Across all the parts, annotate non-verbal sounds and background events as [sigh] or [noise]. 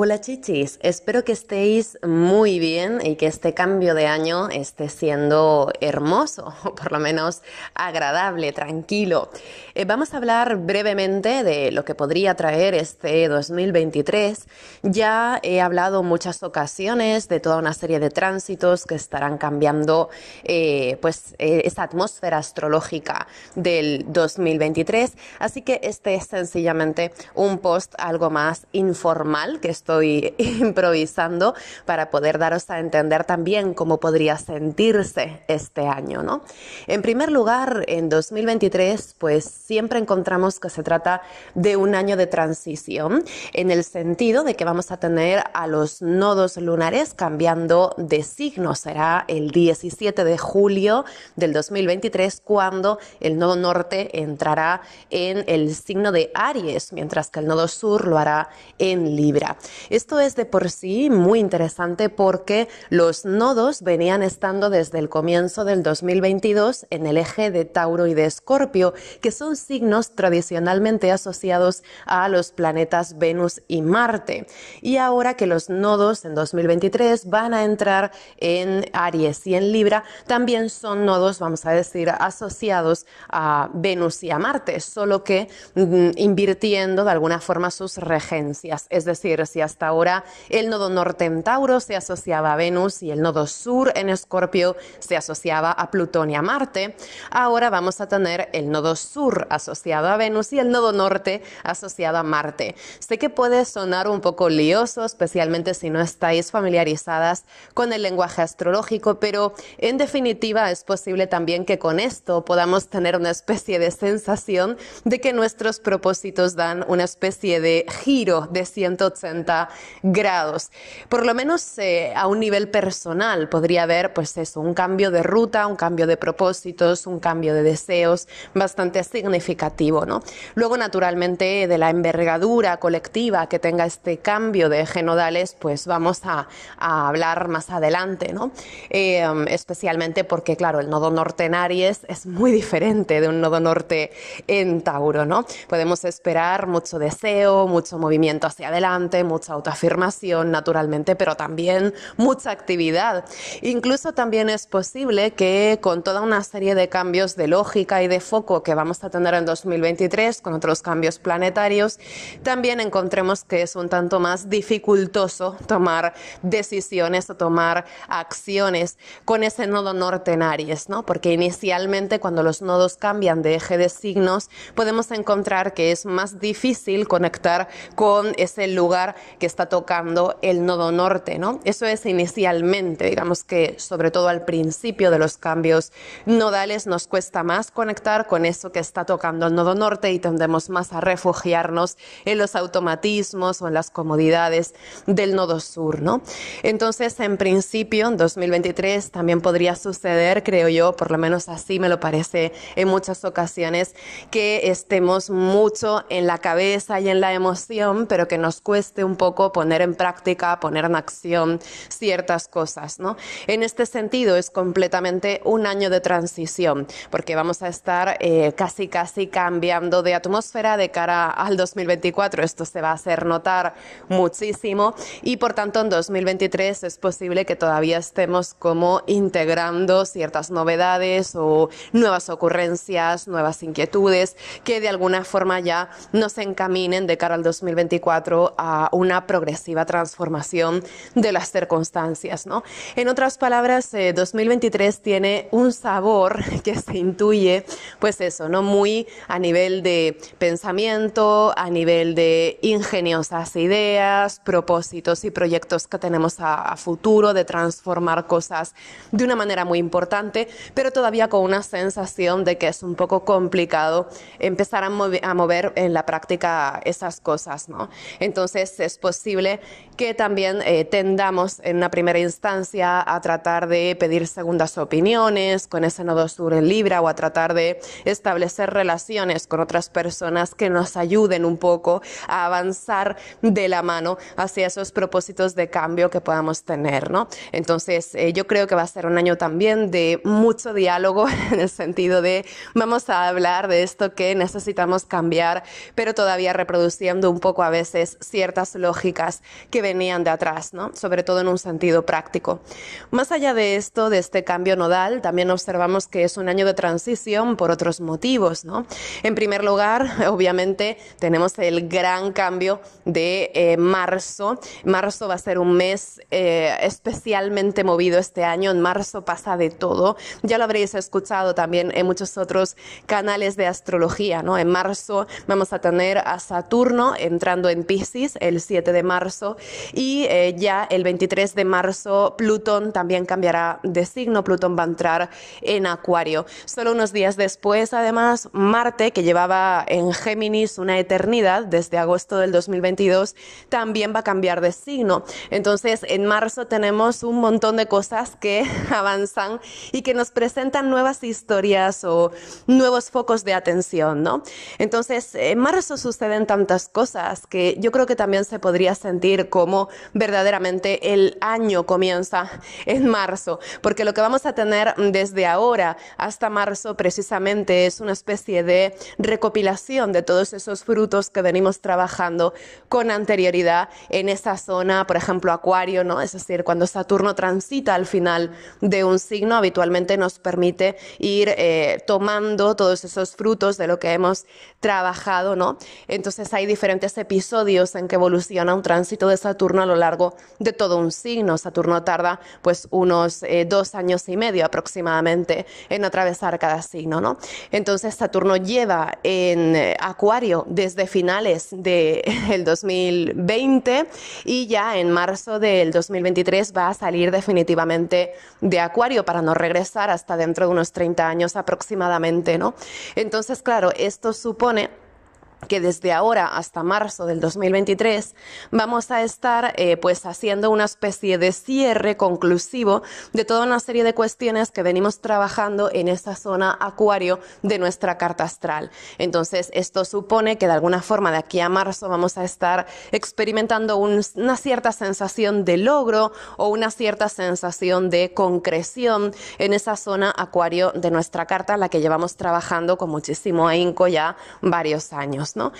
Hola chichis, espero que estéis muy bien y que este cambio de año esté siendo hermoso, [laughs] o por lo menos agradable, tranquilo. Eh, vamos a hablar brevemente de lo que podría traer este 2023. Ya he hablado muchas ocasiones de toda una serie de tránsitos que estarán cambiando eh, pues, eh, esa atmósfera astrológica del 2023, así que este es sencillamente un post algo más informal que estoy estoy [laughs] improvisando para poder daros a entender también cómo podría sentirse este año, ¿no? En primer lugar, en 2023, pues siempre encontramos que se trata de un año de transición, en el sentido de que vamos a tener a los nodos lunares cambiando de signo. Será el 17 de julio del 2023 cuando el nodo norte entrará en el signo de Aries, mientras que el nodo sur lo hará en Libra. Esto es de por sí muy interesante porque los nodos venían estando desde el comienzo del 2022 en el eje de Tauro y de Escorpio, que son signos tradicionalmente asociados a los planetas Venus y Marte. Y ahora que los nodos en 2023 van a entrar en Aries y en Libra, también son nodos, vamos a decir, asociados a Venus y a Marte, solo que mm, invirtiendo de alguna forma sus regencias. Es decir, hasta ahora el nodo norte en Tauro se asociaba a Venus y el nodo sur en Escorpio se asociaba a Plutón y a Marte. Ahora vamos a tener el nodo sur asociado a Venus y el nodo norte asociado a Marte. Sé que puede sonar un poco lioso, especialmente si no estáis familiarizadas con el lenguaje astrológico, pero en definitiva es posible también que con esto podamos tener una especie de sensación de que nuestros propósitos dan una especie de giro de 180 grados. Por lo menos eh, a un nivel personal podría haber pues eso, un cambio de ruta, un cambio de propósitos, un cambio de deseos bastante significativo. ¿no? Luego, naturalmente, de la envergadura colectiva que tenga este cambio de genodales, pues vamos a, hablar más adelante, eh, especialmente porque, claro, el nodo norte en Aries es muy diferente de un nodo norte en Tauro. ¿no? Podemos esperar mucho deseo, mucho movimiento hacia adelante, mucho mucha autoafirmación naturalmente, pero también mucha actividad. Incluso también es posible que con toda una serie de cambios de lógica y de foco que vamos a tener en 2023, con otros cambios planetarios, también encontremos que es un tanto más dificultoso tomar decisiones o tomar acciones con ese nodo norte en Aries, ¿no? Porque inicialmente cuando los nodos cambian de eje de signos, podemos encontrar que es más difícil conectar con ese lugar que está tocando el nodo norte, ¿no? Eso es inicialmente, digamos que sobre todo al principio de los cambios nodales nos cuesta más conectar con eso que está tocando el nodo norte y tendemos más a refugiarnos en los automatismos o en las comodidades del nodo sur, ¿no? Entonces, en principio, en 2023 también podría suceder, creo yo, por lo menos así me lo parece en muchas ocasiones, que estemos mucho en la cabeza y en la emoción, pero que nos cueste un poco poner en práctica, poner en acción ciertas cosas. ¿no? En este sentido es completamente un año de transición, porque vamos a estar eh, casi, casi cambiando de atmósfera de cara al 2024. Esto se va a hacer notar muchísimo y por tanto en 2023 es posible que todavía estemos como integrando ciertas novedades o nuevas ocurrencias, nuevas inquietudes que de alguna forma ya nos encaminen de cara al 2024 a un una progresiva transformación de las circunstancias. ¿no? En otras palabras, 2023 eh, tiene un sabor [laughs] que se intuye, pues eso, ¿no? muy a nivel de pensamiento, a nivel de ingeniosas ideas, propósitos y proyectos que tenemos a, futuro, de transformar cosas de una manera muy importante, pero todavía con una sensación de que es un poco complicado empezar a, mover, en la práctica esas cosas. ¿no? Entonces, es posible que también eh, tendamos en una primera instancia a tratar de pedir segundas opiniones con ese nodo sur en Libra o a tratar de establecer relaciones con otras personas que nos ayuden un poco a avanzar de la mano hacia esos propósitos de cambio que podamos tener, ¿no? Entonces, eh, yo creo que va a ser un año también de mucho diálogo [laughs] en el sentido de vamos a hablar de esto que necesitamos cambiar, pero todavía reproduciendo un poco a veces ciertas lógicas que venían de atrás, ¿no? sobre todo en un sentido práctico. Más allá de esto, de este cambio nodal, también observamos que es un año de transición por otros motivos. En primer lugar, [laughs] obviamente, tenemos el gran cambio de eh, marzo. Marzo va a ser un mes eh, especialmente movido este año. En marzo pasa de todo. Ya lo habréis escuchado también en muchos otros canales de astrología. ¿no? En marzo vamos a tener a Saturno entrando en Pisces, el de marzo y eh, ya el 23 de marzo Plutón también cambiará de signo, Plutón va a entrar en Acuario. Solo unos días después, además, Marte, que llevaba en Géminis una eternidad desde agosto del 2022, también va a cambiar de signo. Entonces, en marzo tenemos un montón de cosas que [laughs] avanzan y que nos presentan nuevas historias o nuevos focos de atención, ¿no? Entonces, en marzo suceden tantas cosas que yo creo que también se podría sentir como verdaderamente el año comienza en marzo, porque lo que vamos a tener desde ahora hasta marzo precisamente es una especie de recopilación de todos esos frutos que venimos trabajando con anterioridad en esa zona, por ejemplo, Acuario, ¿no? Es decir, cuando Saturno transita al final de un signo, habitualmente nos permite ir eh, tomando todos esos frutos de lo que hemos trabajado, ¿no? Entonces hay diferentes episodios en que evolucionamos a un tránsito de Saturno a lo largo de todo un signo. Saturno tarda pues unos eh, dos años y medio aproximadamente en atravesar cada signo, ¿no? Entonces Saturno lleva en Acuario desde finales de [laughs] el 2020 y ya en marzo del 2023 va a salir definitivamente de Acuario para no regresar hasta dentro de unos 30 años aproximadamente, ¿no? Entonces, claro, esto supone que desde ahora hasta marzo del 2023 vamos a estar eh, pues haciendo una especie de cierre conclusivo de toda una serie de cuestiones que venimos trabajando en esa zona acuario de nuestra carta astral. Entonces esto supone que de alguna forma de aquí a marzo vamos a estar experimentando una cierta sensación de logro o una cierta sensación de concreción en esa zona acuario de nuestra carta, la que llevamos trabajando con muchísimo ahínco ya varios años. ¿no?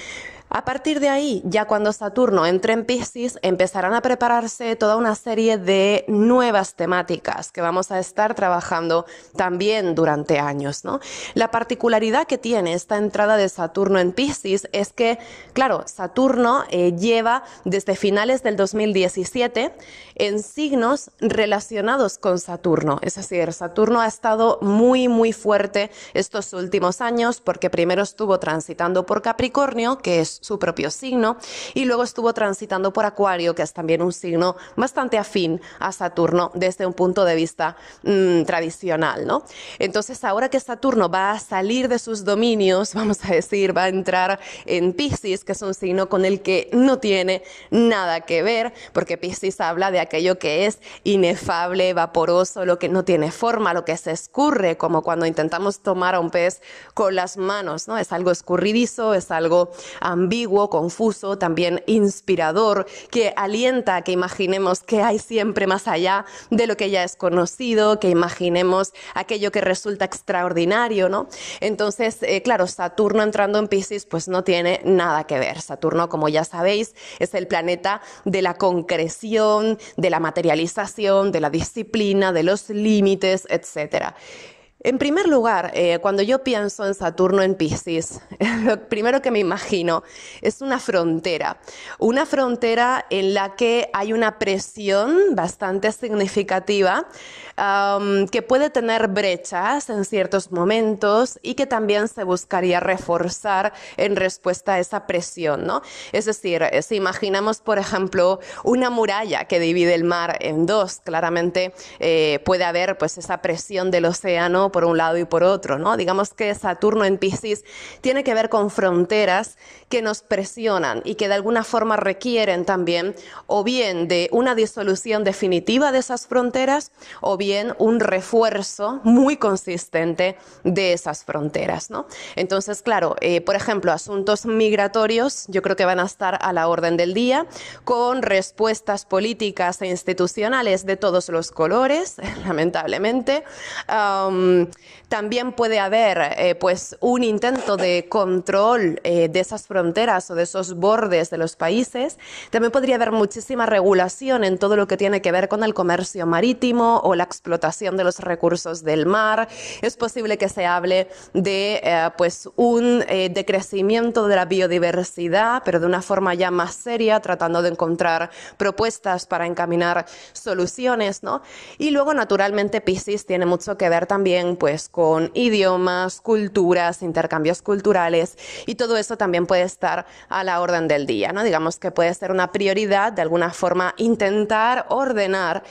A partir de ahí, ya cuando Saturno entre en Pisces, empezarán a prepararse toda una serie de nuevas temáticas que vamos a estar trabajando también durante años. La particularidad que tiene esta entrada de Saturno en Pisces es que, claro, Saturno eh, lleva desde finales del 2017 en signos relacionados con Saturno. Es decir, Saturno ha estado muy, muy fuerte estos últimos años porque primero estuvo transitando por Capricornio, que es su propio signo, y luego estuvo transitando por Acuario, que es también un signo bastante afín a Saturno desde un punto de vista mm, tradicional. ¿no? Entonces, ahora que Saturno va a salir de sus dominios, [laughs] vamos a decir, va a entrar en Pisces, que es un signo con el que no tiene nada que ver, porque Pisces habla de aquello que es inefable, vaporoso, lo que no tiene forma, lo que se escurre, como cuando intentamos tomar a un pez con las manos, ¿no? Es algo escurridizo, es algo ambiguo, confuso, también inspirador, que alienta a que imaginemos que hay siempre más allá de lo que ya es conocido, que imaginemos aquello que resulta extraordinario, ¿no? Entonces, eh, claro, Saturno entrando en Pisces, pues no tiene nada que ver. Saturno, como ya sabéis, es el planeta de la concreción, de la materialización, de la disciplina, de los límites, etcétera. En primer lugar, eh, cuando yo pienso en Saturno en Pisces, [laughs] lo primero que me imagino es una frontera, una frontera en la que hay una presión bastante significativa que puede tener brechas en ciertos momentos y que también se buscaría reforzar en respuesta a esa presión, ¿no? Es decir, eh, si imaginamos, por ejemplo, una muralla que divide el mar en dos, claramente eh, puede haber pues esa presión del océano por un lado y por otro, ¿no? Digamos que Saturno en Piscis tiene que ver con fronteras que nos presionan y que de alguna forma requieren también o bien de una disolución definitiva de esas fronteras o bien un refuerzo muy consistente de esas fronteras, ¿no? Entonces, claro, eh, por ejemplo, asuntos migratorios yo creo que van a estar a la orden del día con respuestas políticas e institucionales de todos los colores, [laughs] lamentablemente. Mm, también puede haber eh, pues un intento de control eh, de esas fronteras o de esos bordes de los países. También podría haber muchísima regulación en todo lo que tiene que ver con el comercio marítimo o la explotación de los recursos del mar. Es posible que se hable de eh, pues un decrecimiento de la biodiversidad, pero de una forma ya más seria, tratando de encontrar propuestas para encaminar soluciones, ¿no? Y luego, naturalmente, Pisis tiene mucho que ver también pues con idiomas, culturas, intercambios culturales y todo eso también puede estar a la orden del día, ¿no? Digamos que puede ser una prioridad de alguna forma intentar ordenar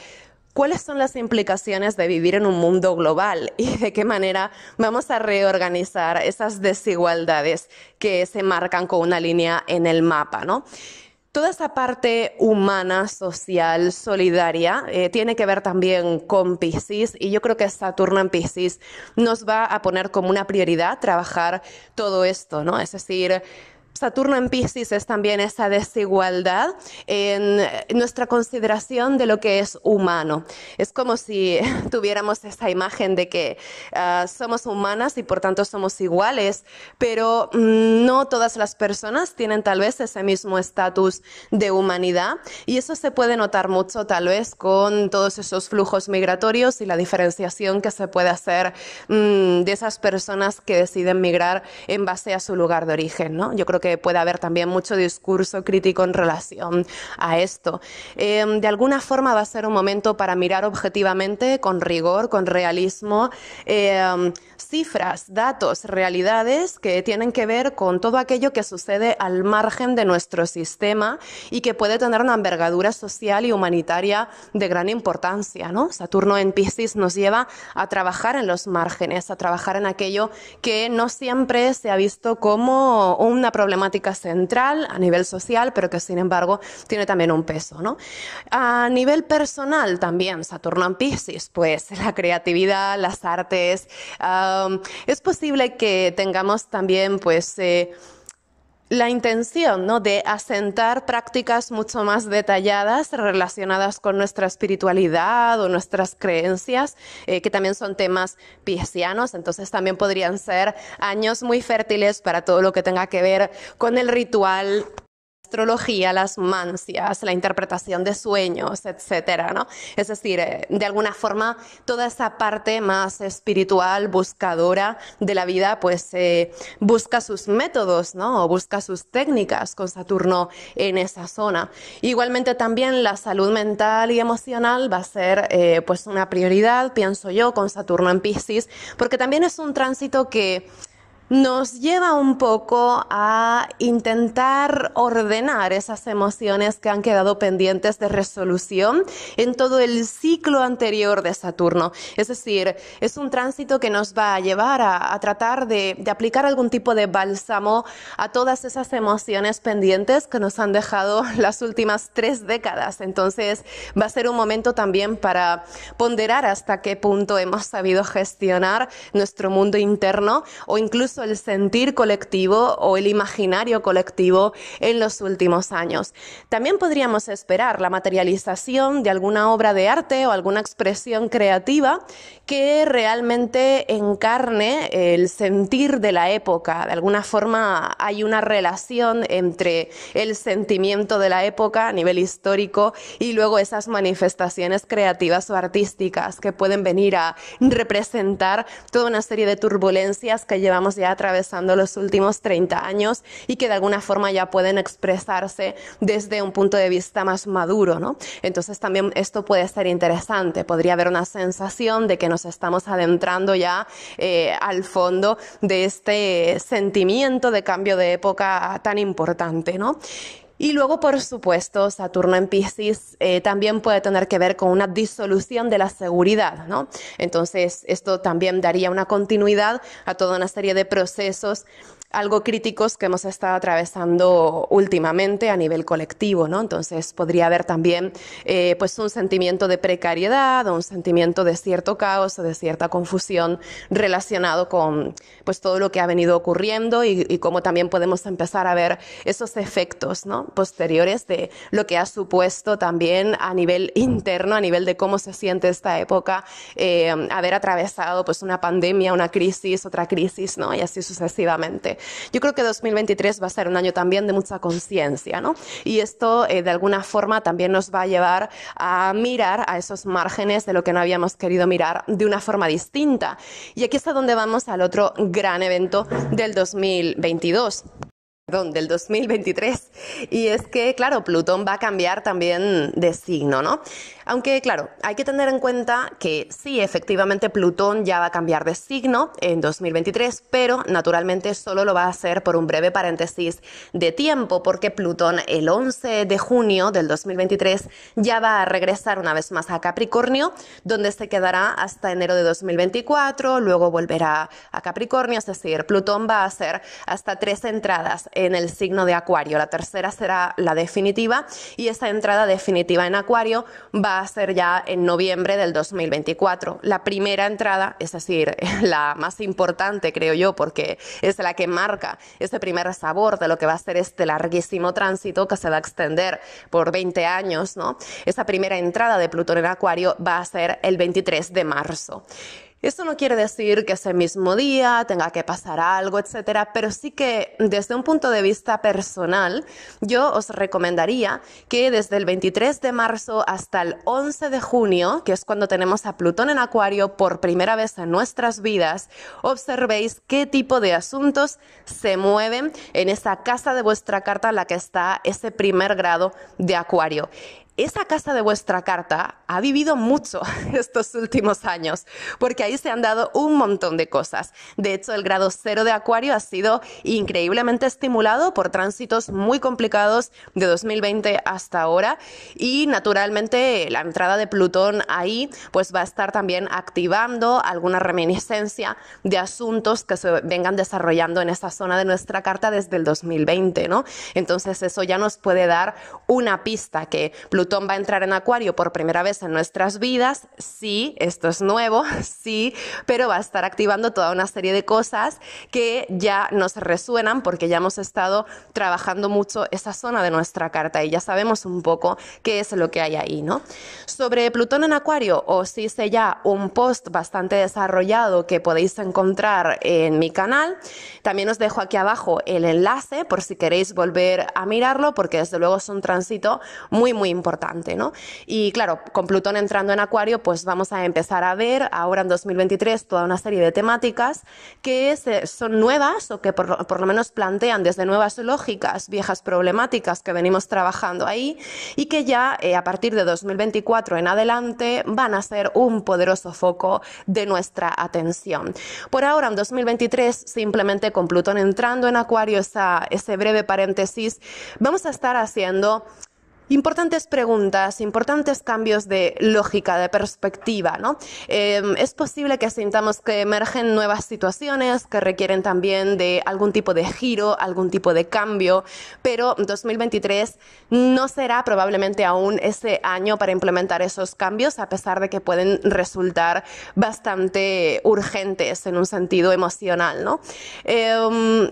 cuáles son las implicaciones de vivir en un mundo global [laughs] y de qué manera vamos a reorganizar esas desigualdades que se marcan con una línea en el mapa, ¿no? Toda esa parte humana, social, solidaria, eh, tiene que ver también con Piscis y yo creo que Saturno en Piscis nos va a poner como una prioridad trabajar todo esto, ¿no? Es decir, Saturno en Pisces es también esa desigualdad en nuestra consideración de lo que es humano. Es como si [laughs] tuviéramos esa imagen de que ah, somos humanas y por tanto somos iguales, pero mm, no todas las personas tienen tal vez ese mismo estatus de humanidad y eso se puede notar mucho tal vez con todos esos flujos migratorios y la diferenciación que se puede hacer mm, de esas personas que deciden migrar en base a su lugar de origen. ¿no? Yo creo que puede haber también mucho discurso crítico en relación a esto. Em, de alguna forma va a ser un momento para mirar objetivamente, con rigor, con realismo, em, cifras, datos, realidades que tienen que ver con todo aquello que sucede al margen de nuestro sistema y que puede tener una envergadura social y humanitaria de gran importancia. ¿no? Saturno en Pisces nos lleva a trabajar en los márgenes, a trabajar en aquello que no siempre se ha visto como una problemática central a nivel social, pero que sin embargo tiene también un peso. ¿no? A nivel personal también, Saturno en Pisces, pues [laughs] la creatividad, las artes, es posible que tengamos también pues... Eh, la intención ¿no? de asentar prácticas mucho más detalladas relacionadas con nuestra espiritualidad o nuestras creencias, eh, que también son temas piscianos, entonces también podrían ser años muy fértiles para todo lo que tenga que ver con el ritual astrología, las mancias, la interpretación de sueños, etcétera, ¿no? Es decir, eh, de alguna forma toda esa parte más espiritual, buscadora de la vida, pues eh, busca sus métodos, ¿no? O busca sus técnicas con Saturno en esa zona. Igualmente también la salud mental y emocional va a ser eh, pues una prioridad, pienso yo, con Saturno en Pisces, porque también es un tránsito que nos lleva un poco a intentar ordenar esas emociones que han quedado pendientes de resolución en todo el ciclo anterior de Saturno. Es decir, es un tránsito que nos va a llevar a, tratar de, aplicar algún tipo de bálsamo a todas esas emociones pendientes que nos han dejado [laughs] las últimas tres décadas. Entonces, va a ser un momento también para ponderar hasta qué punto hemos sabido gestionar nuestro mundo interno o incluso el sentir colectivo o el imaginario colectivo en los últimos años. También podríamos esperar la materialización de alguna obra de arte o alguna expresión creativa que realmente encarne el sentir de la época. De alguna forma hay una relación entre el sentimiento de la época a nivel histórico y luego esas manifestaciones creativas o artísticas que pueden venir a representar toda una serie de turbulencias que llevamos ya atravesando los últimos 30 años y que de alguna forma ya pueden expresarse desde un punto de vista más maduro, ¿no? Entonces también esto puede ser interesante, podría haber una sensación de que nos estamos adentrando ya eh, al fondo de este sentimiento de cambio de época tan importante, ¿no? Y luego, por supuesto, Saturno en Pisces eh, también puede tener que ver con una disolución de la seguridad, ¿no? Entonces, esto también daría una continuidad a toda una serie de procesos algo críticos que hemos estado atravesando últimamente a nivel colectivo, ¿no? Entonces podría haber también eh, pues un sentimiento de precariedad o un sentimiento de cierto caos o de cierta confusión relacionado con pues todo lo que ha venido ocurriendo y, cómo también podemos empezar a ver esos efectos, Posteriores de lo que ha supuesto también a nivel interno, a nivel de cómo se siente esta época, eh, haber atravesado pues una pandemia, una crisis, otra crisis, ¿no? Y así sucesivamente yo creo que 2023 va a ser un año también de mucha conciencia, ¿no? Y esto eh, de alguna forma también nos va a llevar a mirar a esos márgenes de lo que no habíamos querido mirar de una forma distinta. Y aquí está donde vamos al otro gran evento del 2022 perdón, del 2023. Y es que, claro, Plutón va a cambiar también de signo, ¿no? Aunque claro, hay que tener en cuenta que sí, efectivamente Plutón ya va a cambiar de signo en 2023, pero naturalmente solo lo va a hacer por un breve paréntesis de tiempo, porque Plutón el 11 de junio del 2023 ya va a regresar una vez más a Capricornio, donde se quedará hasta enero de 2024, luego volverá a Capricornio, es decir, Plutón va a hacer hasta tres entradas en el signo de Acuario. La tercera será la definitiva y esa entrada definitiva en Acuario va a a ser ya en noviembre del 2024. La primera entrada, es decir, [laughs] la más importante creo yo, porque es la que marca ese primer sabor de lo que va a ser este larguísimo tránsito que se va a extender por 20 años, ¿no? Esa primera entrada de Plutón en Acuario va a ser el 23 de marzo. Eso no quiere decir que ese mismo día tenga que pasar algo, etcétera, pero sí que desde un punto de vista personal, yo os recomendaría que desde el 23 de marzo hasta el 11 de junio, que es cuando tenemos a Plutón en Acuario por primera vez en nuestras vidas, observéis qué tipo de asuntos se mueven en esa casa de vuestra carta en la que está ese primer grado de Acuario esa casa de vuestra carta ha vivido mucho [laughs] estos últimos años, porque ahí se han dado un montón de cosas. De hecho, el grado cero de Acuario ha sido increíblemente estimulado por tránsitos muy complicados de 2020 hasta ahora y naturalmente la entrada de Plutón ahí pues va a estar también activando alguna reminiscencia de asuntos que se vengan desarrollando en esa zona de nuestra carta desde el 2020, ¿no? Entonces eso ya nos puede dar una pista que Plutón Plutón va a entrar en Acuario por primera vez en nuestras vidas, sí, esto es nuevo, [laughs] sí, pero va a estar activando toda una serie de cosas que ya nos resuenan porque ya hemos estado trabajando mucho esa zona de nuestra carta y ya sabemos un poco qué es lo que hay ahí, ¿no? Sobre Plutón en Acuario, os hice ya un post bastante desarrollado que podéis encontrar en mi canal. También os dejo aquí abajo el enlace por si queréis volver a mirarlo porque desde luego es un tránsito muy, muy importante y claro, con Plutón entrando en Acuario, pues vamos a empezar a ver ahora en 2023 toda una serie de temáticas que son nuevas o que por, lo menos plantean desde nuevas lógicas, viejas problemáticas que venimos trabajando ahí y que ya eh, a partir de 2024 en adelante van a ser un poderoso foco de nuestra atención. Por ahora, en 2023, simplemente con Plutón entrando en Acuario, ese breve paréntesis, vamos a estar haciendo Importantes preguntas, importantes cambios de lógica, de perspectiva, ¿no? Eh, es posible que sintamos que emergen nuevas situaciones que requieren también de algún tipo de giro, algún tipo de cambio, pero 2023 no será probablemente aún ese año para implementar esos cambios, a pesar de que pueden resultar bastante urgentes en un sentido emocional, ¿no? Eh,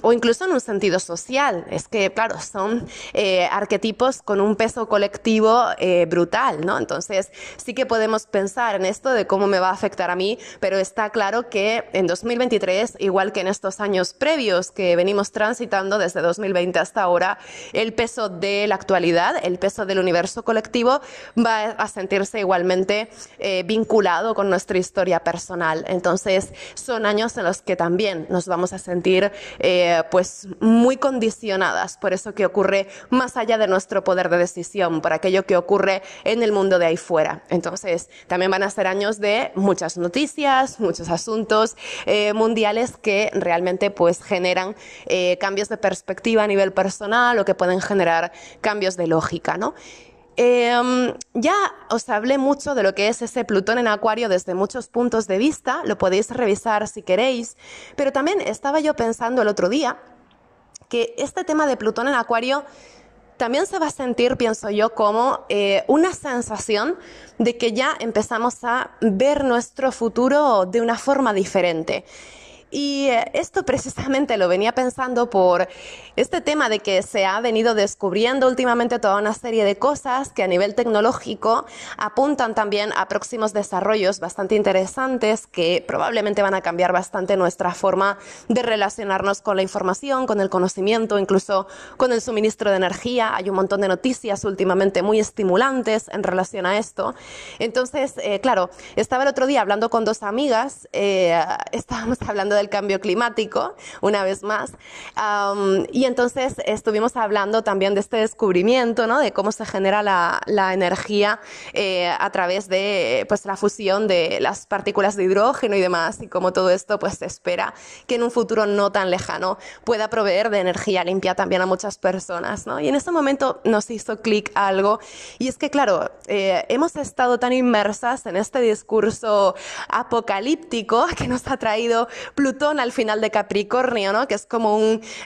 o incluso en un sentido social. Es que, claro, son eh, arquetipos con un peso colectivo eh, brutal, ¿no? Entonces sí que podemos pensar en esto de cómo me va a afectar a mí, pero está claro que en 2023, igual que en estos años previos que venimos transitando desde 2020 hasta ahora, el peso de la actualidad, el peso del universo colectivo va a sentirse igualmente eh, vinculado con nuestra historia personal. Entonces son años en los que también nos vamos a sentir eh, pues muy condicionadas por eso que ocurre más allá de nuestro poder de decisión por aquello que ocurre en el mundo de ahí fuera. Entonces, también van a ser años de muchas noticias, muchos asuntos eh, mundiales que realmente pues generan eh, cambios de perspectiva a nivel personal o que pueden generar cambios de lógica, em, ya os hablé mucho de lo que es ese Plutón en Acuario desde muchos puntos de vista, lo podéis revisar si queréis, pero también estaba yo pensando el otro día que este tema de Plutón en Acuario también se va a sentir, pienso yo, como eh, una sensación de que ya empezamos a ver nuestro futuro de una forma diferente. Y eh, esto precisamente lo venía pensando por este tema de que se ha venido descubriendo últimamente toda una serie de cosas que a nivel tecnológico apuntan también a próximos desarrollos bastante interesantes que probablemente van a cambiar bastante nuestra forma de relacionarnos con la información, con el conocimiento, incluso con el suministro de energía. Hay un montón de noticias últimamente muy estimulantes en relación a esto. Entonces, eh, claro, estaba el otro día hablando con dos amigas, eh, [laughs] estábamos hablando de cambio climático, una vez más. y entonces estuvimos hablando también de este descubrimiento, ¿no? de cómo se genera la, energía eh, a través de pues, la fusión de las partículas de hidrógeno y demás, y cómo todo esto pues, se espera que en un futuro no tan lejano pueda proveer de energía limpia también a muchas personas. Y en ese momento nos hizo clic algo, y es que, claro, eh, hemos estado tan inmersas en este discurso apocalíptico que nos ha traído Plutón al final de Capricornio, Que es como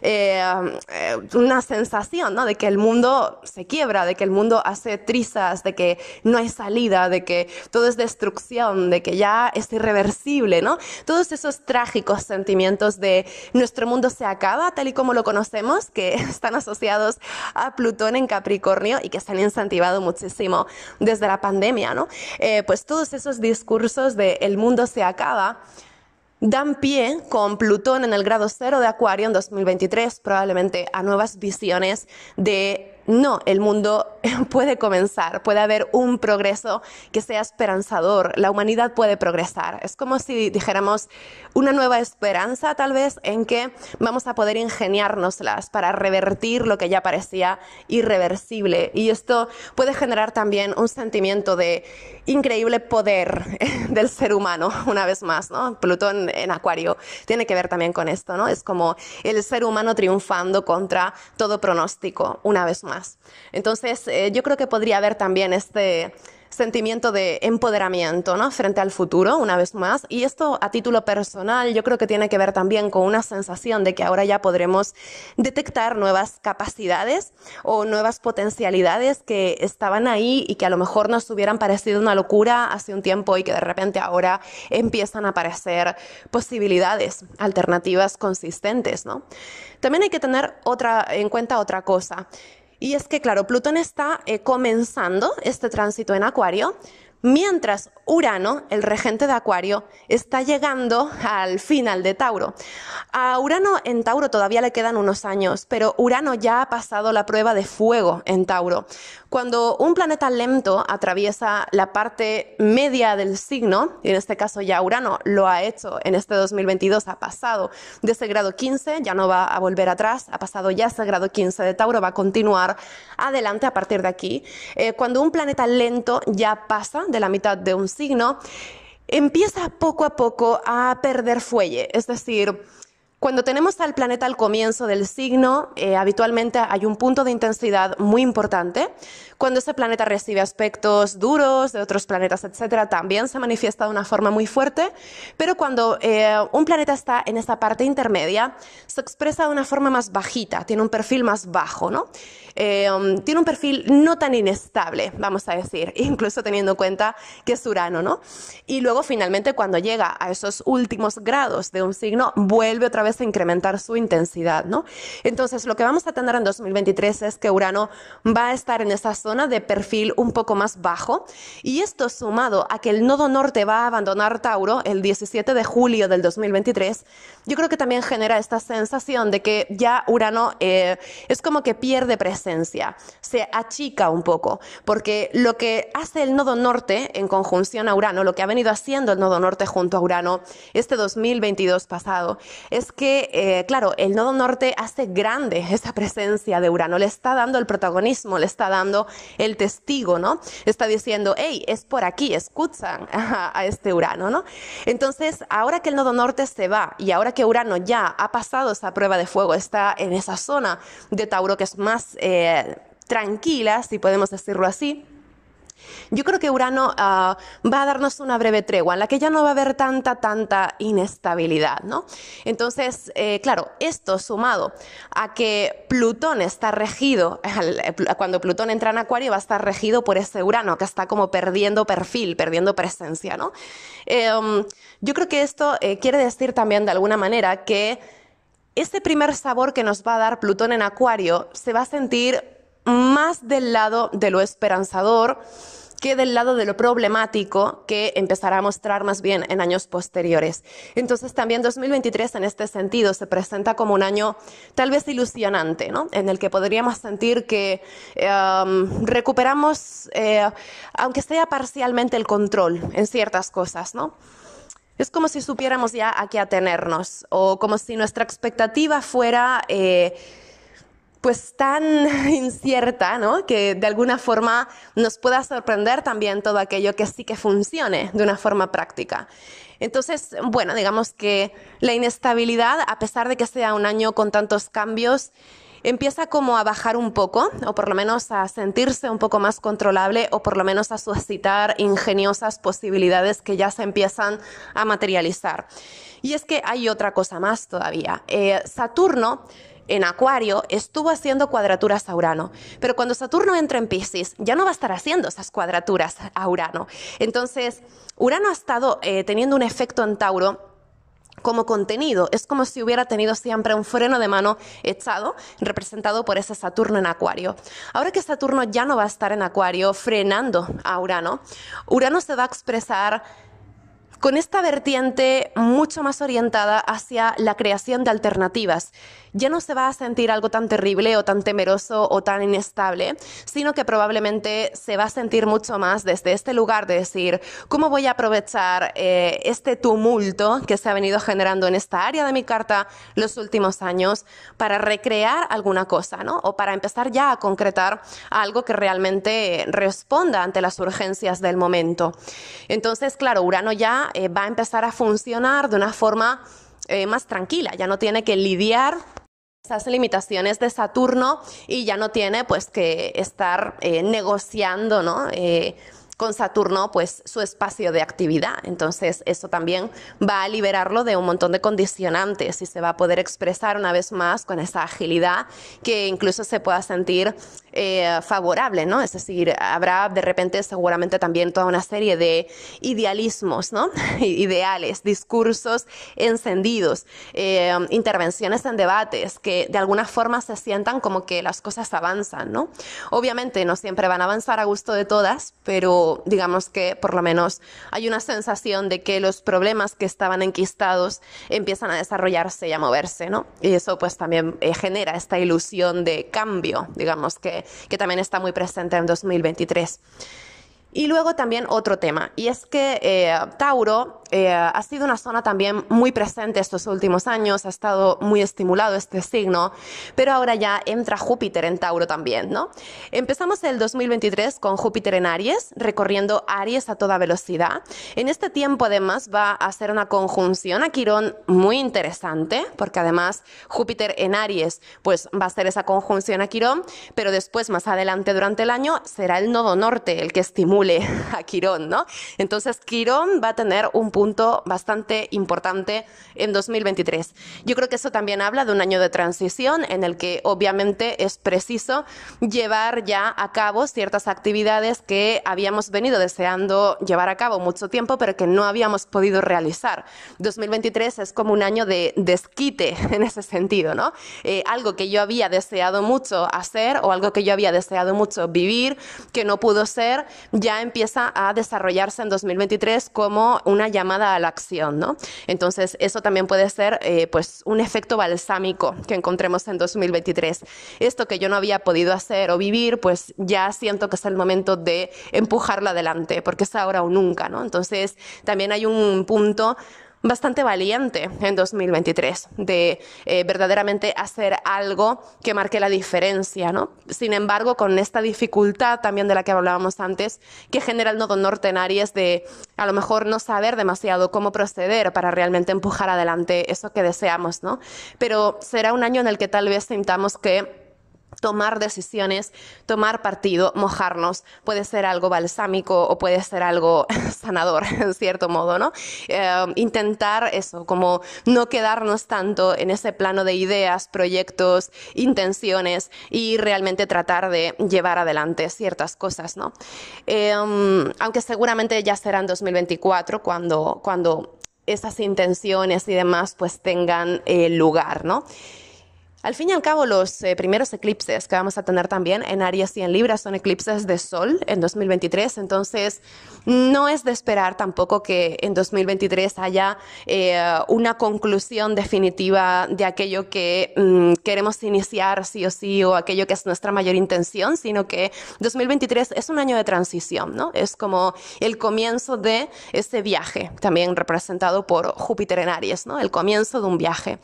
eh, um, eh, una sensación, ¿no? De que el mundo se quiebra, de que el mundo hace trizas, de que no hay salida, de que todo es destrucción, de que ya es irreversible, ¿no? Todos esos trágicos sentimientos de nuestro mundo se acaba tal y como lo conocemos, que [laughs] están asociados a Plutón en Capricornio y que se han incentivado muchísimo desde la pandemia, eh, pues todos esos discursos de el mundo se acaba, dan pie con Plutón en el grado cero de Acuario en 2023 probablemente a nuevas visiones de no, el mundo [laughs] puede comenzar, puede haber un progreso que sea esperanzador, la humanidad puede progresar. Es como si dijéramos, una nueva esperanza tal vez en que vamos a poder ingeniárnoslas para revertir lo que ya parecía irreversible. Y esto puede generar también un sentimiento de increíble poder [laughs] del ser humano, [laughs] una vez más, ¿no? Plutón en Acuario tiene que ver también con esto, ¿no? Es como el ser humano triunfando contra todo pronóstico, una vez más. Entonces, eh, yo creo que podría haber también este sentimiento de empoderamiento ¿no? frente al futuro, una vez más. Y esto a título personal yo creo que tiene que ver también con una sensación de que ahora ya podremos detectar nuevas capacidades o nuevas potencialidades que estaban ahí y que a lo mejor nos hubieran parecido una locura hace un tiempo y que de repente ahora empiezan a aparecer posibilidades, alternativas consistentes. ¿no? También hay que tener otra, en cuenta otra cosa. Y es que, claro, Plutón está eh, comenzando este tránsito en Acuario, mientras Urano, el regente de Acuario, está llegando al final de Tauro. A Urano en Tauro todavía le quedan unos años, pero Urano ya ha pasado la prueba de fuego en Tauro. Cuando un planeta lento atraviesa la parte media del signo, y en este caso ya Urano lo ha hecho en este 2022, ha pasado de ese grado 15, ya no va a volver atrás, ha pasado ya ese grado 15 de Tauro, va a continuar adelante a partir de aquí. Eh, cuando un planeta lento ya pasa de la mitad de un signo, empieza poco a poco a perder fuelle, es decir, cuando tenemos al planeta al comienzo del signo, eh, habitualmente hay un punto de intensidad muy importante. Cuando ese planeta recibe aspectos duros de otros planetas, etcétera, también se manifiesta de una forma muy fuerte. Pero cuando eh, un planeta está en esa parte intermedia, se expresa de una forma más bajita, tiene un perfil más bajo, ¿no? Em, tiene un perfil no tan inestable, vamos a decir, [laughs] incluso teniendo en cuenta que es Urano, ¿no? Y luego finalmente cuando llega a esos últimos grados de un signo, vuelve otra vez a incrementar su intensidad, ¿no? Entonces, lo que vamos a tener en 2023 es que Urano va a estar en esa zona de perfil un poco más bajo y esto sumado a que el nodo norte va a abandonar Tauro el 17 de julio del 2023, yo creo que también genera esta sensación de que ya Urano eh, es como que pierde presencia, se achica un poco, porque lo que hace el nodo norte en conjunción a Urano, lo que ha venido haciendo el nodo norte junto a Urano este 2022 pasado, es que, eh, claro, el nodo norte hace grande [laughs] esa presencia de Urano, le está dando el protagonismo, le está dando el testigo, ¿no? Está diciendo, hey, es por aquí, escuchan [laughs] a, este Urano, ¿no? Entonces, ahora que el nodo norte se va y ahora que Urano ya ha pasado esa prueba de fuego, está en esa zona de Tauro que es más eh, tranquila, si podemos decirlo así, yo creo que Urano ah, va a darnos una breve tregua en la que ya no va a haber tanta, tanta inestabilidad, ¿no? Entonces, eh, claro, esto sumado a que Plutón está regido, eh, cuando Plutón entra en Acuario va a estar regido por ese Urano que está como perdiendo perfil, perdiendo presencia, ¿no? Em, yo creo que esto eh, quiere decir también de alguna manera que ese primer sabor que nos va a dar Plutón en Acuario se va a sentir más del lado de lo esperanzador que del lado de lo problemático que empezará a mostrar más bien en años posteriores. Entonces también 2023 en este sentido se presenta como un año tal vez ilusionante, ¿no? en el que podríamos sentir que em, recuperamos, eh, aunque sea parcialmente, el control en ciertas cosas. ¿no? Es como si supiéramos ya a qué atenernos o como si nuestra expectativa fuera... Eh, pues tan [laughs] incierta, ¿no? Que de alguna forma nos pueda sorprender también todo aquello que sí que funcione de una forma práctica. Entonces, bueno, digamos que la inestabilidad, a pesar de que sea un año con tantos cambios, empieza como a bajar un poco, o por lo menos a sentirse un poco más controlable, o por lo menos a suscitar ingeniosas posibilidades que ya se empiezan a materializar. Y es que hay otra cosa más todavía. Eh, Saturno en Acuario estuvo haciendo cuadraturas a Urano, pero cuando Saturno entra en Pisces ya no va a estar haciendo esas cuadraturas a Urano. Entonces, Urano ha estado eh, teniendo un efecto en Tauro como contenido. Es como si hubiera tenido siempre un freno de mano echado, representado por ese Saturno en Acuario. Ahora que Saturno ya no va a estar en Acuario frenando a Urano, Urano se va a expresar con esta vertiente mucho más orientada hacia la creación de alternativas. Ya no se va a sentir algo tan terrible o tan temeroso o tan inestable, sino que probablemente se va a sentir mucho más desde este lugar de decir, ¿cómo voy a aprovechar eh, este tumulto que se ha venido generando en esta área de mi carta los últimos años para recrear alguna cosa, ¿no? O para empezar ya a concretar algo que realmente responda ante las urgencias del momento. Entonces, claro, Urano ya eh, va a empezar a funcionar de una forma eh, más tranquila, ya no tiene que lidiar esas limitaciones de Saturno y ya no tiene pues que estar eh, negociando, ¿no? con Saturno, pues su espacio de actividad. Entonces, eso también va a liberarlo de un montón de condicionantes y se va a poder expresar una vez más con esa agilidad que incluso se pueda sentir eh, favorable, ¿no? Es decir, habrá de repente seguramente también toda una serie de idealismos, ¿no? [laughs] Ideales, discursos encendidos, eh, intervenciones en debates que de alguna forma se sientan como que las cosas avanzan, ¿no? Obviamente no siempre van a avanzar a gusto de todas, pero digamos que por lo menos hay una sensación de que los problemas que estaban enquistados empiezan a desarrollarse y a moverse, ¿no? Y eso pues también eh, genera esta ilusión de cambio, digamos, que, que también está muy presente en 2023. Y luego también otro tema, y es que eh, Tauro eh, ha sido una zona también muy presente estos últimos años, ha estado muy estimulado este signo, pero ahora ya entra Júpiter en Tauro también, ¿no? Empezamos el 2023 con Júpiter en Aries, recorriendo Aries a toda velocidad. En este tiempo además va a ser una conjunción a Quirón muy interesante, porque además Júpiter en Aries pues va a ser esa conjunción a Quirón, pero después más adelante durante el año será el nodo norte el que estimule [laughs] a Quirón, ¿no? Entonces Quirón va a tener un punto bastante importante en 2023. Yo creo que eso también habla de un año de transición en el que obviamente es preciso llevar ya a cabo ciertas actividades que habíamos venido deseando llevar a cabo mucho tiempo, pero que no habíamos podido realizar. 2023 es como un año de desquite [laughs] en ese sentido, ¿no? Eh, algo que yo había deseado mucho hacer o algo que yo había deseado mucho vivir, que no pudo ser, ya empieza a desarrollarse en 2023 como una llamada a la acción, ¿no? Entonces, eso también puede ser eh, pues un efecto balsámico que encontremos en 2023. Esto que yo no había podido hacer o vivir, pues ya siento que es el momento de empujarla adelante, porque es ahora o nunca, ¿no? Entonces, también hay un punto bastante valiente en 2023 de eh, verdaderamente hacer algo que marque la diferencia, ¿no? Sin embargo, con esta dificultad también de la que hablábamos antes, que genera el nodo norte en Aries de a lo mejor no saber demasiado cómo proceder para realmente empujar adelante eso que deseamos, ¿no? Pero será un año en el que tal vez sintamos que tomar decisiones, tomar partido, mojarnos. Puede ser algo balsámico o puede ser algo [laughs] sanador, en cierto modo, ¿no? Em, intentar eso, como no quedarnos tanto en ese plano de ideas, proyectos, intenciones y realmente tratar de llevar adelante ciertas cosas, ¿no? Em, aunque seguramente ya será en 2024 cuando, cuando esas intenciones y demás pues tengan lugar, ¿no? Al fin y al cabo, los eh, primeros eclipses que vamos a tener también en Aries y en Libra son eclipses de Sol en 2023, entonces no es de esperar tampoco que en 2023 haya eh, una conclusión definitiva de aquello que mm, queremos iniciar sí o sí o aquello que es nuestra mayor intención, sino que 2023 es un año de transición, ¿no? Es como el comienzo de ese viaje, también representado por Júpiter en Aries, ¿no? El comienzo de un viaje.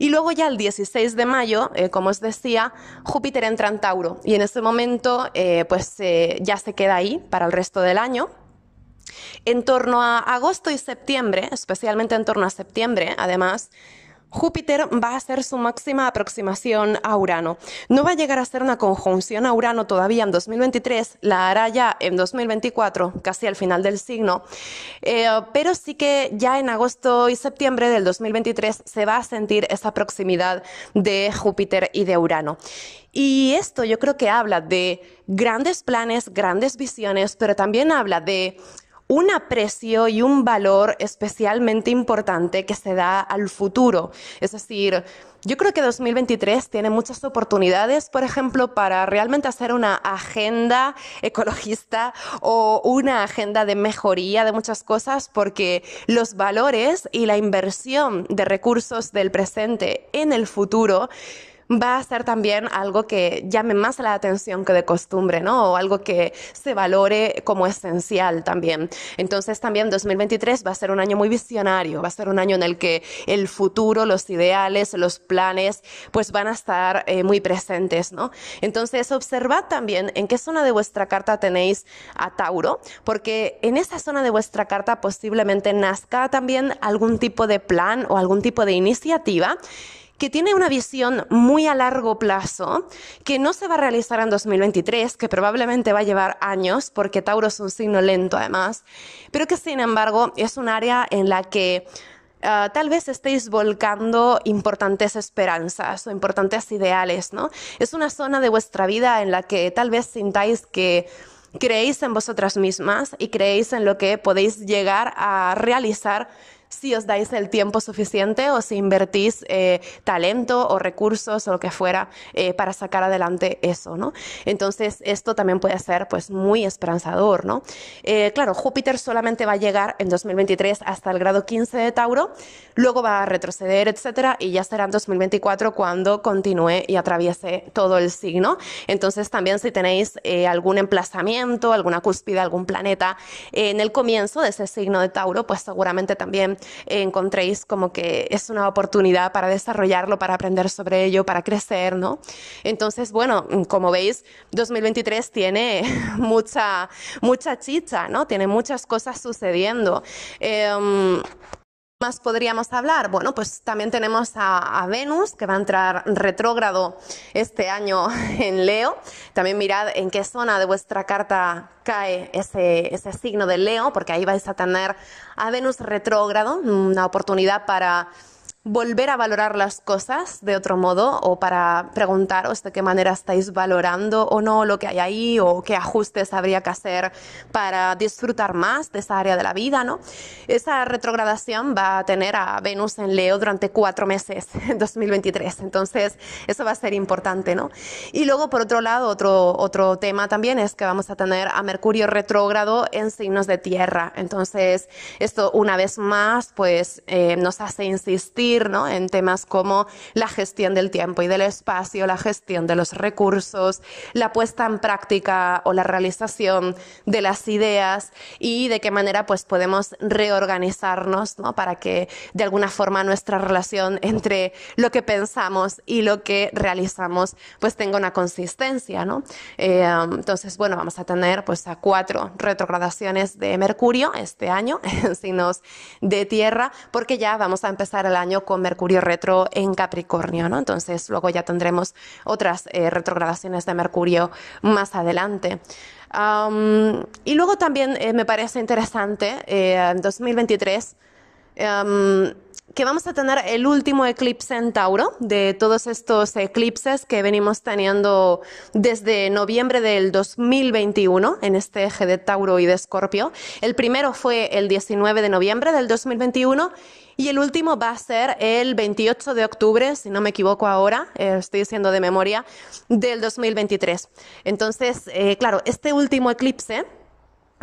Y luego ya el 16 de mayo, eh, como os decía, Júpiter entra en Tauro y en ese momento eh, pues eh, ya se queda ahí para el resto del año. En torno a agosto y septiembre, especialmente en torno a septiembre, además, Júpiter va a ser su máxima aproximación a Urano. No va a llegar a ser una conjunción a Urano todavía en 2023, la hará ya en 2024, casi al final del signo, eh, pero sí que ya en agosto y septiembre del 2023 se va a sentir esa proximidad de Júpiter y de Urano. Y esto yo creo que habla de grandes planes, grandes visiones, pero también habla de un aprecio y un valor especialmente importante que se da al futuro. Es decir, yo creo que 2023 tiene muchas oportunidades, por ejemplo, para realmente hacer una agenda ecologista o una agenda de mejoría de muchas cosas, porque los valores y la inversión de recursos del presente en el futuro va a ser también algo que llame más la atención que de costumbre, ¿no? O algo que se valore como esencial también. Entonces también 2023 va a ser un año muy visionario, va a ser un año en el que el futuro, los ideales, los planes, pues van a estar eh, muy presentes, ¿no? Entonces observad también en qué zona de vuestra carta tenéis a Tauro, porque en esa zona de vuestra carta posiblemente nazca también algún tipo de plan o algún tipo de iniciativa que tiene una visión muy a largo plazo, que no se va a realizar en 2023, que probablemente va a llevar años, porque Tauro es un signo lento además, pero que sin embargo es un área en la que ah, tal vez estéis volcando importantes esperanzas o importantes ideales, ¿no? Es una zona de vuestra vida en la que tal vez sintáis que creéis en vosotras mismas y creéis en lo que podéis llegar a realizar si os dais el tiempo suficiente o si invertís eh, talento o recursos o lo que fuera eh, para sacar adelante eso, ¿no? Entonces esto también puede ser pues muy esperanzador, ¿no? Eh, claro, Júpiter solamente va a llegar en 2023 hasta el grado 15 de Tauro, luego va a retroceder, etcétera, y ya será en 2024 cuando continúe y atraviese todo el signo. Entonces también si tenéis algún emplazamiento, alguna cúspide, algún planeta en el comienzo de ese signo de Tauro, pues seguramente también encontréis como que es una oportunidad para desarrollarlo, para aprender sobre ello, para crecer, ¿no? Entonces, bueno, como veis, 2023 tiene [laughs] mucha, mucha chicha, ¿no? Tiene muchas cosas sucediendo. Em, más podríamos hablar? Bueno, pues también tenemos a, Venus, que va a entrar retrógrado este año [laughs] en Leo. También mirad en qué zona de vuestra carta cae ese, ese signo de Leo, porque ahí vais a tener a Venus retrógrado, una oportunidad para volver a valorar las cosas de otro modo o para preguntaros de qué manera estáis valorando o no lo que hay ahí o qué ajustes habría que hacer para disfrutar más de esa área de la vida, ¿no? Esa retrogradación va a tener a Venus en Leo durante cuatro meses [laughs] en 2023, entonces eso va a ser importante, ¿no? Y luego, por otro lado, otro, otro tema también es que vamos a tener a Mercurio retrógrado en signos de tierra, entonces esto una vez más pues eh, nos hace insistir en temas como la gestión del tiempo y del espacio, la gestión de los recursos, la puesta en práctica o la realización de las ideas y de qué manera pues, podemos reorganizarnos para que de alguna forma nuestra relación entre lo que pensamos y lo que realizamos pues, tenga una consistencia. Eh, um, entonces, bueno, vamos a tener pues, a cuatro retrogradaciones de Mercurio este año [laughs] en signos de Tierra porque ya vamos a empezar el año con Mercurio retro en Capricornio, ¿no? Entonces luego ya tendremos otras eh, retrogradaciones de Mercurio más adelante. y luego también eh, me parece interesante, eh, en 2023, que vamos a tener el último eclipse en Tauro de todos estos eclipses que venimos teniendo desde noviembre del 2021 en este eje de Tauro y de Escorpio. El primero fue el 19 de noviembre del 2021 y el último va a ser el 28 de octubre, si no me equivoco ahora, eh, estoy diciendo de memoria, del 2023. Entonces, eh, claro, este último eclipse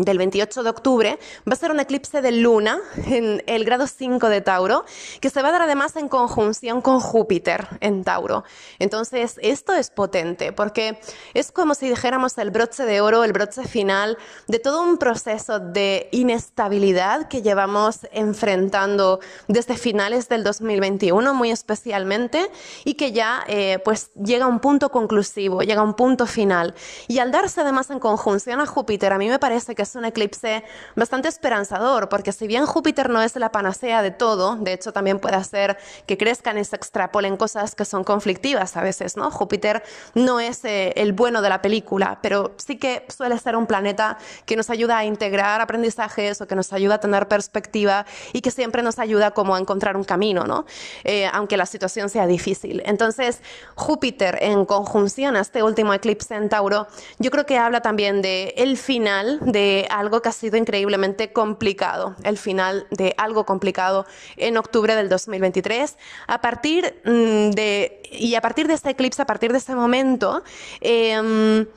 del 28 de octubre va a ser un eclipse de luna en el grado 5 de Tauro, que se va a dar además en conjunción con Júpiter en Tauro. Entonces, esto es potente porque es como si dijéramos el broche de oro, el broche final de todo un proceso de inestabilidad que llevamos enfrentando desde finales del 2021 muy especialmente y que ya eh, pues llega a un punto conclusivo, llega a un punto final. Y al darse además en conjunción a Júpiter, a mí me parece que es un eclipse bastante esperanzador, porque si bien Júpiter no es la panacea de todo, de hecho también puede hacer que crezcan y se extrapolen cosas que son conflictivas a veces, ¿no? Júpiter no es eh, el bueno de la película, pero sí que suele ser un planeta que nos ayuda a integrar aprendizajes o que nos ayuda a tener perspectiva y que siempre nos ayuda como a encontrar un camino, ¿no? Eh, aunque la situación sea difícil. Entonces, Júpiter en conjunción a este último eclipse en Tauro, yo creo que habla también de el final de algo que ha sido increíblemente complicado, el final de algo complicado en octubre del 2023. A partir mm, de, y a partir de este eclipse, a partir de este momento, em,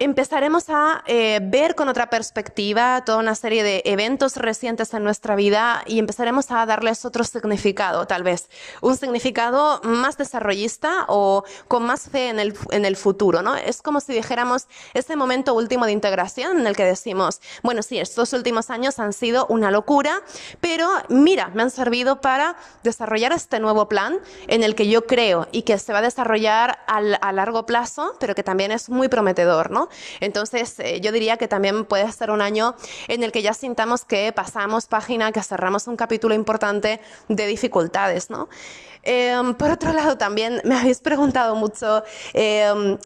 empezaremos a eh, ver con otra perspectiva toda una serie de eventos recientes en nuestra vida y empezaremos a darles otro significado, tal vez. Un significado más desarrollista o con más fe en el, en el futuro, ¿no? Es como si dijéramos ese momento último de integración en el que decimos, bueno, sí, estos últimos años han sido una locura, pero mira, me han servido para desarrollar este nuevo plan en el que yo creo y que se va a desarrollar a largo plazo, pero que también es muy prometedor, ¿no? Entonces, eh, yo diría que también puede ser un año en el que ya sintamos que pasamos página, que cerramos un capítulo importante de dificultades, ¿no? Em, por otro lado, también me habéis preguntado mucho... Em,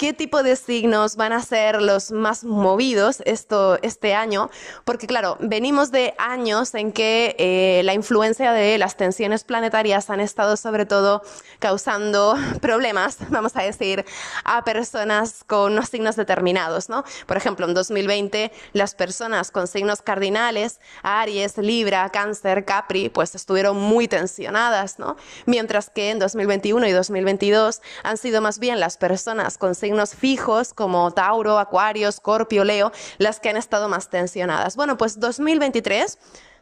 qué tipo de signos van a ser los más movidos esto, este año, porque claro, venimos de años en que eh, la influencia de las tensiones planetarias han estado sobre todo causando [laughs] problemas, vamos a decir, a personas con unos signos determinados, ¿no? Por ejemplo, en 2020 las personas con signos cardinales, Aries, Libra, Cáncer, Capri, pues estuvieron muy tensionadas, ¿no? Mientras que en 2021 y 2022 han sido más bien las personas con signos signos fijos como Tauro, Acuario, Escorpio, Leo, las que han estado más tensionadas. Bueno, pues 2023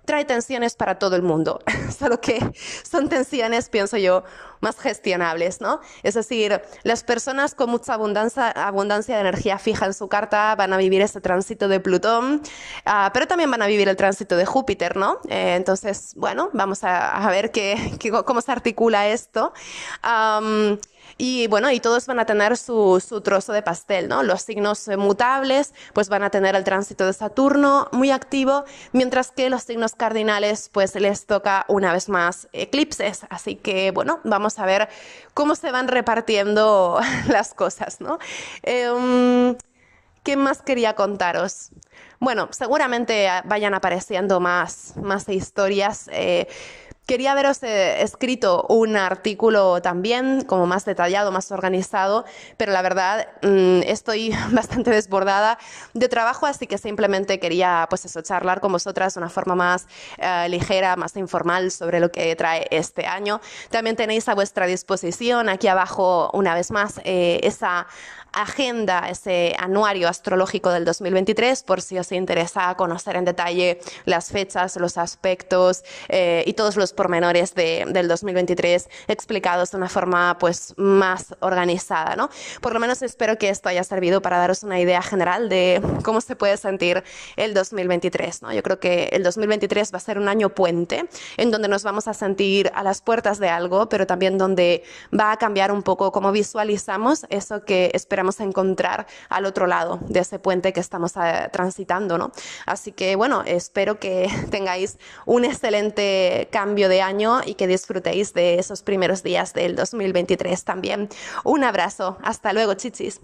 trae tensiones para todo el mundo, [laughs] solo que son tensiones, pienso yo, más gestionables, ¿no? Es decir, las personas con mucha abundancia, abundancia de energía fija en su carta van a vivir ese tránsito de Plutón, ah, pero también van a vivir el tránsito de Júpiter, ¿no? Eh, entonces, bueno, vamos a, ver qué, cómo se articula esto. Y bueno, y todos van a tener su, trozo de pastel, ¿no? Los signos mutables, pues van a tener el tránsito de Saturno muy activo, mientras que los signos cardinales, pues les toca una vez más eclipses. Así que bueno, vamos a ver cómo se van repartiendo [laughs] las cosas, ¿no? Em, ¿Qué más quería contaros? Bueno, seguramente vayan apareciendo más, más historias. Eh, Quería haberos eh, escrito un artículo también, como más detallado, más organizado, pero la verdad mm, estoy [laughs] bastante desbordada de trabajo, así que simplemente quería, pues eso, charlar con vosotras de una forma más eh, ligera, más informal sobre lo que trae este año. También tenéis a vuestra disposición aquí abajo, una vez más, eh, esa agenda, ese anuario astrológico del 2023, por si os interesa conocer en detalle las fechas, los aspectos eh, y todos los pormenores del 2023 explicados de una forma pues más organizada. ¿no? Por lo menos espero que esto haya servido para daros una idea general de cómo se puede sentir el 2023. ¿no? Yo creo que el 2023 va a ser un año puente en donde nos vamos a sentir a las puertas de algo, pero también donde va a cambiar un poco cómo visualizamos eso que esperamos a encontrar al otro lado de ese puente que estamos eh, transitando, ¿no? Así que bueno, espero que [laughs] tengáis un excelente cambio de año y que disfrutéis de esos primeros días del 2023 también. Un abrazo, hasta luego, chichis.